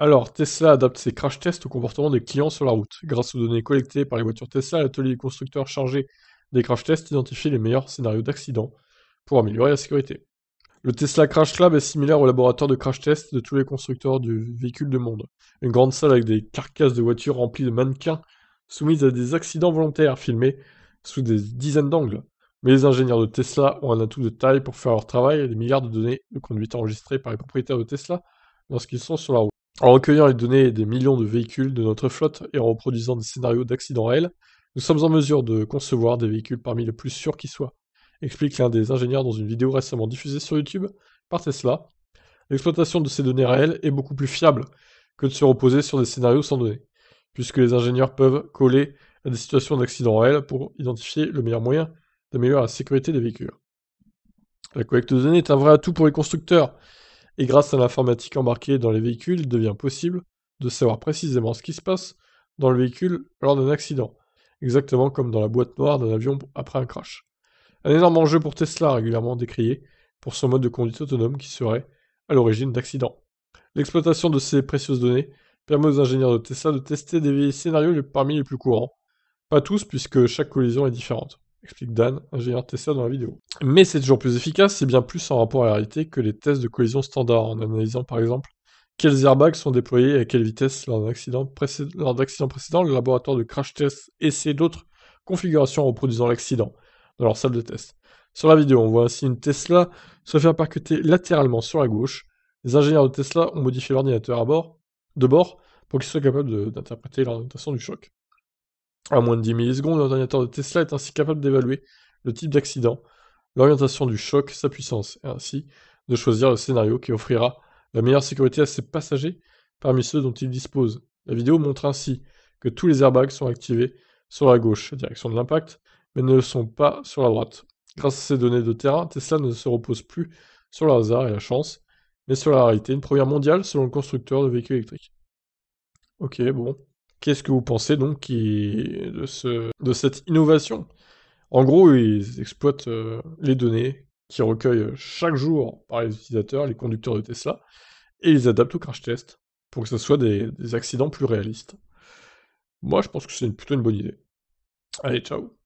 Alors, Tesla adapte ses crash tests au comportement des clients sur la route. Grâce aux données collectées par les voitures Tesla, l'atelier des constructeurs chargé des crash tests identifie les meilleurs scénarios d'accident pour améliorer la sécurité. Le Tesla Crash Lab est similaire au laboratoire de crash test de tous les constructeurs de véhicules de monde. Une grande salle avec des carcasses de voitures remplies de mannequins soumises à des accidents volontaires filmés sous des dizaines d'angles. Mais les ingénieurs de Tesla ont un atout de taille pour faire leur travail et des milliards de données de conduite enregistrées par les propriétaires de Tesla lorsqu'ils sont sur la route. En recueillant les données des millions de véhicules de notre flotte et en reproduisant des scénarios d'accidents réels, nous sommes en mesure de concevoir des véhicules parmi les plus sûrs qui soient, explique l'un des ingénieurs dans une vidéo récemment diffusée sur YouTube par Tesla. L'exploitation de ces données réelles est beaucoup plus fiable que de se reposer sur des scénarios sans données, puisque les ingénieurs peuvent coller à des situations d'accident réels pour identifier le meilleur moyen d'améliorer la sécurité des véhicules. La collecte de données est un vrai atout pour les constructeurs, et grâce à l'informatique embarquée dans les véhicules, il devient possible de savoir précisément ce qui se passe dans le véhicule lors d'un accident, exactement comme dans la boîte noire d'un avion après un crash. Un énorme enjeu pour Tesla régulièrement décrié pour son mode de conduite autonome qui serait à l'origine d'accidents. L'exploitation de ces précieuses données permet aux ingénieurs de Tesla de tester des scénarios parmi les plus courants, pas tous puisque chaque collision est différente explique Dan, ingénieur Tesla dans la vidéo. Mais c'est toujours plus efficace, et bien plus en rapport à la réalité que les tests de collision standard, en analysant par exemple quels airbags sont déployés et à quelle vitesse lors d'accidents précédents. le laboratoire de crash test essaie d'autres configurations en reproduisant l'accident dans leur salle de test. Sur la vidéo, on voit ainsi une Tesla se faire percuter latéralement sur la gauche. Les ingénieurs de Tesla ont modifié l'ordinateur de bord pour qu'il soit capable d'interpréter l'orientation du choc. À moins de 10 millisecondes, l'ordinateur de Tesla est ainsi capable d'évaluer le type d'accident, l'orientation du choc, sa puissance, et ainsi de choisir le scénario qui offrira la meilleure sécurité à ses passagers parmi ceux dont il dispose. La vidéo montre ainsi que tous les airbags sont activés sur la gauche, direction de l'impact, mais ne le sont pas sur la droite. Grâce à ces données de terrain, Tesla ne se repose plus sur le hasard et la chance, mais sur la réalité, une première mondiale selon le constructeur de véhicules électriques. Ok, bon. Qu'est-ce que vous pensez donc de, ce... de cette innovation En gros, ils exploitent euh, les données qu'ils recueillent chaque jour par les utilisateurs, les conducteurs de Tesla, et ils adaptent au crash test pour que ce soit des accidents plus réalistes. Moi, je pense que c'est plutôt une bonne idée. Allez, ciao